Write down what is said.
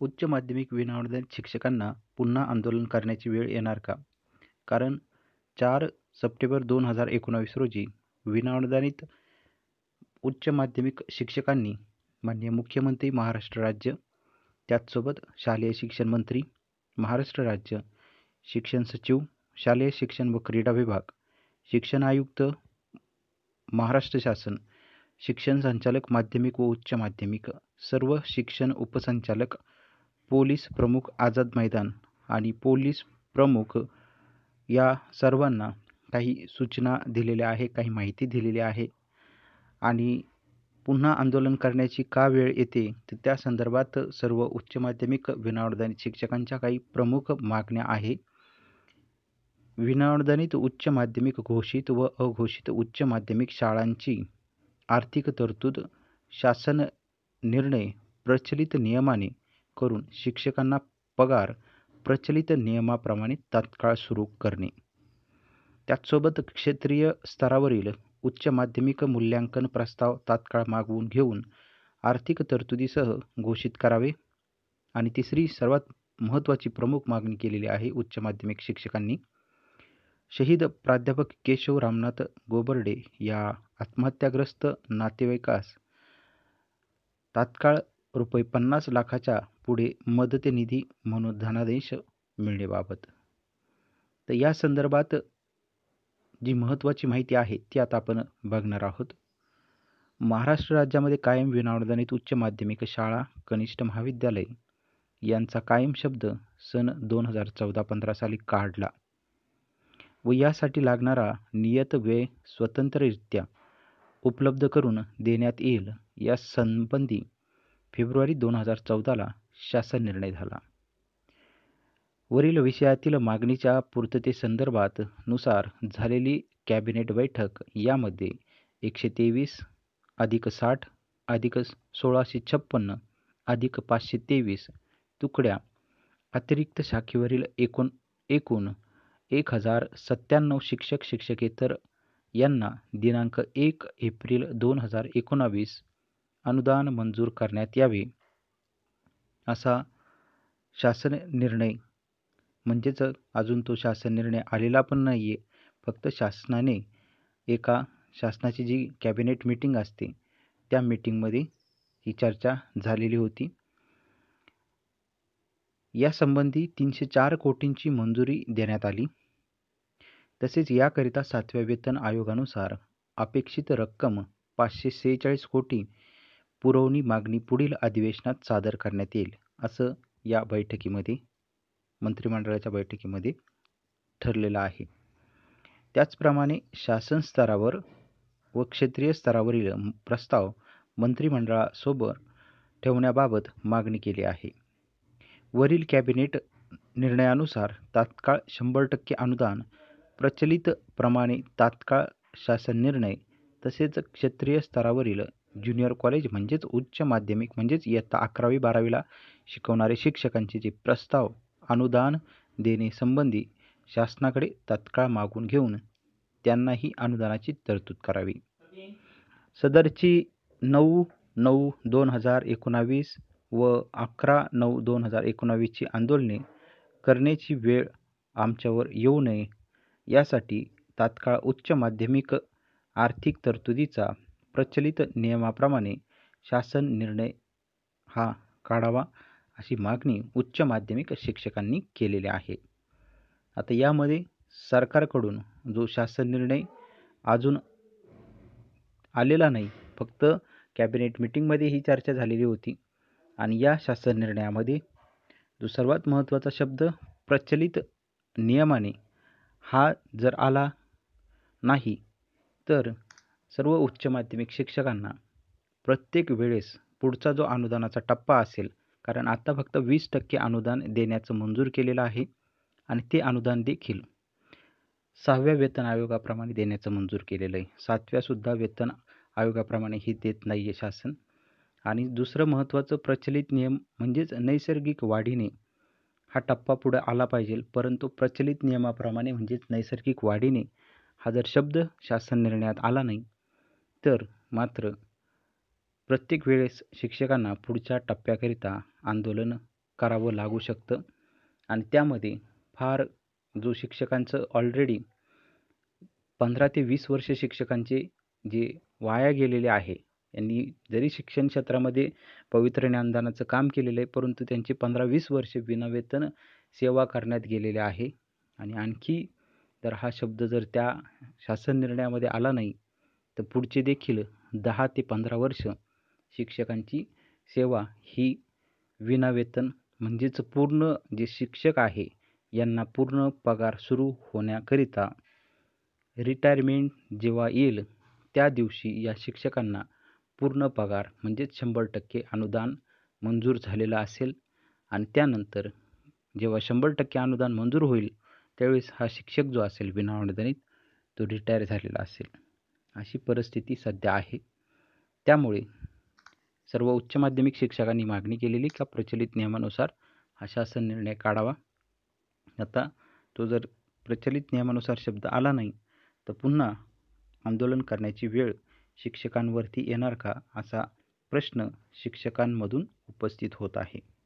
उच्च माध्यमिक विनाअनुदानित शिक्षकांना पुन्हा आंदोलन करण्याची वेळ येणार का कारण चार सप्टेंबर दोन हजार एकोणावीस रोजी विनाअनुदानित उच्च माध्यमिक शिक्षकांनी माननीय मुख्यमंत्री महाराष्ट्र राज्य त्याचसोबत शालेय शिक्षण मंत्री महाराष्ट्र राज्य शिक्षण सचिव शालेय शिक्षण व क्रीडा विभाग शिक्षण आयुक्त महाराष्ट्र शासन शिक्षण संचालक माध्यमिक व उच्च माध्यमिक सर्व शिक्षण उपसंचालक पोलीस प्रमुख आझाद मैदान आणि पोलीस प्रमुख या सर्वांना काही सूचना दिलेल्या आहे काही माहिती दिलेली आहे आणि पुन्हा आंदोलन करण्याची का वेळ येते तर त्या संदर्भात सर्व उच्च माध्यमिक विनाअनुदानित शिक्षकांच्या काही प्रमुख मागण्या आहे विनावर्धनित उच्च माध्यमिक घोषित व अघोषित उच्च माध्यमिक शाळांची आर्थिक तरतूद शासन निर्णय प्रचलित नियमाने करून शिक्षकांना पगार प्रचलित नियमाप्रमाणे तात्काळ सुरू करणे त्याचसोबत क्षेत्रीय स्तरावरील उच्च माध्यमिक मूल्यांकन प्रस्ताव तात्काळ मागवून घेऊन आर्थिक तरतुदीसह घोषित करावे आणि तिसरी सर्वात महत्त्वाची प्रमुख मागणी केलेली आहे उच्च माध्यमिक शिक्षकांनी शहीद प्राध्यापक केशव रामनाथ गोबर्डे या आत्महत्याग्रस्त नातेवाईकास तात्काळ रुपये पन्नास लाखाच्या पुढे मदत निधी म्हणून धनादेश मिळण्याबाबत तर या संदर्भात जी महत्त्वाची माहिती आहे ती आता आपण बघणार आहोत महाराष्ट्र राज्यामध्ये कायम विनाअनुदानित उच्च माध्यमिक शाळा कनिष्ठ महाविद्यालय यांचा कायम शब्द सन दोन हजार चौदा पंधरा साली काढला व यासाठी लागणारा नियत वेळ स्वतंत्ररित्या उपलब्ध करून देण्यात येईल या संबंधी फेब्रुवारी दोन हजार चौदाला शासन निर्णय झाला वरील विषयातील मागणीच्या पूर्ततेसंदर्भात नुसार झालेली कॅबिनेट बैठक यामध्ये एकशे तेवीस अधिक साठ अधिक सोळाशे छप्पन्न अधिक पाचशे तेवीस तुकड्या अतिरिक्त शाखेवरील एकूण एकूण एक हजार सत्त्याण्णव शिक्षक शिक्षकेतर यांना दिनांक एक एप्रिल दोन हजार एकोणावीस अनुदान मंजूर करण्यात यावे असा शासन निर्णय म्हणजेच अजून तो शासन निर्णय आलेला पण नाही आहे फक्त शासनाने एका शासनाची जी कॅबिनेट मीटिंग असते त्या मिटिंगमध्ये ही चर्चा झालेली होती यासंबंधी तीनशे चार कोटींची मंजुरी देण्यात आली तसेच याकरिता सातव्या वेतन आयोगानुसार अपेक्षित रक्कम पाचशे सेहेचाळीस कोटी पुरवणी मागणी पुढील अधिवेशनात सादर करण्यात येईल असं या बैठकीमध्ये मंत्रिमंडळाच्या बैठकीमध्ये ठरलेलं आहे त्याचप्रमाणे शासन स्तरावर व क्षेत्रीय स्तरावरील प्रस्ताव मंत्रिमंडळासोबत ठेवण्याबाबत मागणी केली आहे वरील कॅबिनेट निर्णयानुसार तात्काळ शंभर टक्के अनुदान प्रचलित प्रमाणे तात्काळ शासन निर्णय तसेच क्षेत्रीय स्तरावरील ज्युनियर कॉलेज म्हणजेच उच्च माध्यमिक म्हणजेच इयत्ता अकरावी बारावीला शिकवणारे शिक्षकांचे जे प्रस्ताव अनुदान देणे संबंधी शासनाकडे तत्काळ मागून घेऊन त्यांनाही अनुदानाची तरतूद करावी सदरची नऊ नऊ दोन हजार एकोणावीस व अकरा नऊ दोन हजार एकोणावीसची आंदोलने करण्याची वेळ आमच्यावर येऊ नये यासाठी तात्काळ उच्च माध्यमिक आर्थिक तरतुदीचा प्रचलित नियमाप्रमाणे शासन निर्णय हा काढावा अशी मागणी उच्च माध्यमिक शिक्षकांनी केलेली आहे आता यामध्ये सरकारकडून जो शासन निर्णय अजून आलेला नाही फक्त कॅबिनेट मिटिंगमध्ये ही चर्चा झालेली होती आणि या शासन निर्णयामध्ये जो सर्वात महत्त्वाचा शब्द प्रचलित नियमाने हा जर आला नाही तर सर्व उच्च माध्यमिक शिक्षकांना प्रत्येक वेळेस पुढचा जो अनुदानाचा टप्पा असेल कारण आता फक्त वीस टक्के अनुदान देण्याचं मंजूर केलेलं आहे आणि ते अनुदान देखील सहाव्या वेतन आयोगाप्रमाणे देण्याचं मंजूर केलेलं आहे सातव्यासुद्धा वेतन आयोगाप्रमाणे हे देत नाही आहे शासन आणि दुसरं महत्त्वाचं प्रचलित नियम म्हणजेच नैसर्गिक वाढीने हा टप्पा पुढे आला पाहिजे परंतु प्रचलित नियमाप्रमाणे म्हणजेच नैसर्गिक वाढीने हा जर शब्द शासन निर्णयात आला नाही तर मात्र प्रत्येक वेळेस शिक्षकांना पुढच्या टप्प्याकरिता आंदोलन करावं लागू शकतं आणि त्यामध्ये फार जो शिक्षकांचं ऑलरेडी पंधरा ते वीस वर्ष शिक्षकांचे जे वाया गेलेले आहे यांनी जरी शिक्षण क्षेत्रामध्ये पवित्र ज्ञानदानाचं काम केलेलं आहे परंतु त्यांची पंधरा वीस वर्ष विनावेतन सेवा करण्यात गेलेले आहे आणि आणखी तर हा शब्द जर त्या शासन निर्णयामध्ये आला नाही तर पुढचे देखील दहा ते पंधरा वर्ष शिक्षकांची सेवा ही विनावेतन म्हणजेच पूर्ण जे शिक्षक आहे यांना पूर्ण पगार सुरू होण्याकरिता रिटायरमेंट जेव्हा येईल त्या दिवशी या शिक्षकांना पूर्ण पगार म्हणजेच शंभर टक्के अनुदान मंजूर झालेलं असेल आणि त्यानंतर जेव्हा शंभर टक्के अनुदान मंजूर होईल त्यावेळेस हा शिक्षक जो असेल विनाअनुदानित तो रिटायर झालेला असेल अशी परिस्थिती सध्या आहे त्यामुळे सर्व उच्च माध्यमिक शिक्षकांनी मागणी केलेली का प्रचलित नियमानुसार हा शासन निर्णय काढावा आता तो जर प्रचलित नियमानुसार शब्द आला नाही तर पुन्हा आंदोलन करण्याची वेळ शिक्षकांवरती येणार का असा प्रश्न शिक्षकांमधून उपस्थित होत आहे